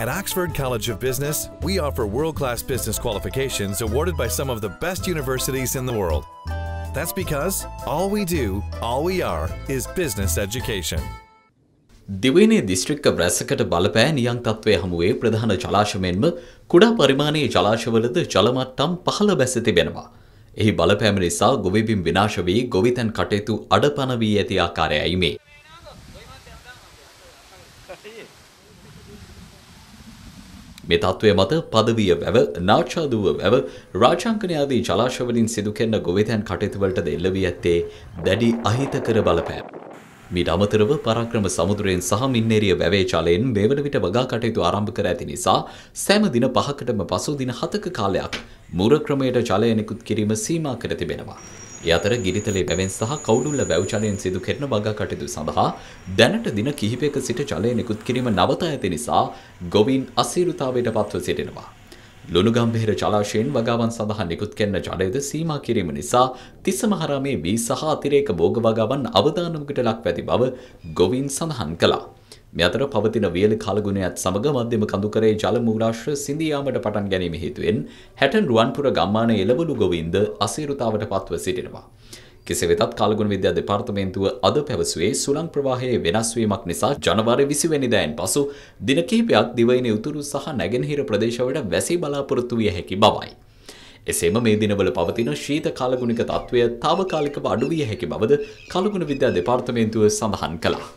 At Oxford College of Business, we offer world-class business qualifications awarded by some of the best universities in the world. That's because all we do, all we are, is business education. දිවයිනේ දිස්ත්‍රික්ක රැසකට බලපෑ නියංකත්වය හමුවේ ප්‍රධාන ජලාශමෙන්ම කුඩා පරිමාණයේ ජලාශවලද ජලමට්ටම් පහළ බැස තිබෙනවා. එහි බලපෑම නිසා ගොවිබිම් විනාශ වී ගොවිතැන් කටයුතු අඩපණ වී ඇති ආකාරයයි මේ. මේ තත්ත්වය මත පදවිය වැව නාචාදුව වැව රාජාංකන ආදී ජලාශවලින් සිදු කෙරෙන ගොවිතැන් කටයුතුවලටද එල්ල වී ඇත්තේ දැඩි අහිතකර බලපෑම්. මීට අමතරව පරාක්‍රම සමුද්‍රයෙන් සහ මින්නේරිය වැවේ ජලයෙන් මේ වන විට වගා කටයුතු ආරම්භ කර ඇති නිසා සෑම දින පහකටම පසු දින හතක කාලයක් මුර ක්‍රමයට ජලය නිකුත් කිරීම සීමා කර තිබෙනවා. ඒ අතර ගිරිතලේ වැවෙන් සහ කවුඩුල්ල වැව් ජලයෙන් සිදු කෙරෙන වගා කටයුතු සඳහා දැනට දින කිහිපයක සිට ජලය නිකුත් කිරීම නවතා ඇති නිසා ගොවීන් අසීරුතාවයට පත්ව සිටිනවා. ලුණුගම්බෙහිර ජලාශයෙන් වගාවන් සඳහා නිකුත් කෙන්න ජලයද සීමා කිරීම නිසා තිස්සමහරාමේ වී සහ අතිරේක භෝග වගාවන් අවදානමකට ලක්වැති බව ගොවින් සඳහන් කළා. මේ අතර පවතින වියලි කාලගුණයත් සමග මධ්‍යම කඳුකරේ ජල මූරාශ්‍ර සිඳියාමට පටන් ගැනීම හේතුවෙන් හැටන් රුවන්පුර ගම්මාන එළවලු ගොවින්ද අසීරුතාවට පත්ව සිටිනවා. කෙසේ වෙතත් කාලගුණ විද්‍යා දෙපාර්තමේන්තුව අද පැවසුවේ සුළං ප්‍රවාහයේ වෙනස්වීමක් නිසා ජනවාරි 20 වෙනිදායින් පසු දින කිහිපයක් දිවයිනේ උතුරු සහ නැගෙනහිර ප්‍රදේශවල වැසි බලාපොරොත්තු විය හැකි බවයි. එසේම මේ දිනවල පවතින ශීත කාලගුණික තත්ත්වය తాවකාලිකව අඩු විය හැකි බවද කලගුණ විද්‍යා දෙපාර්තමේන්තුව සඳහන් කළා.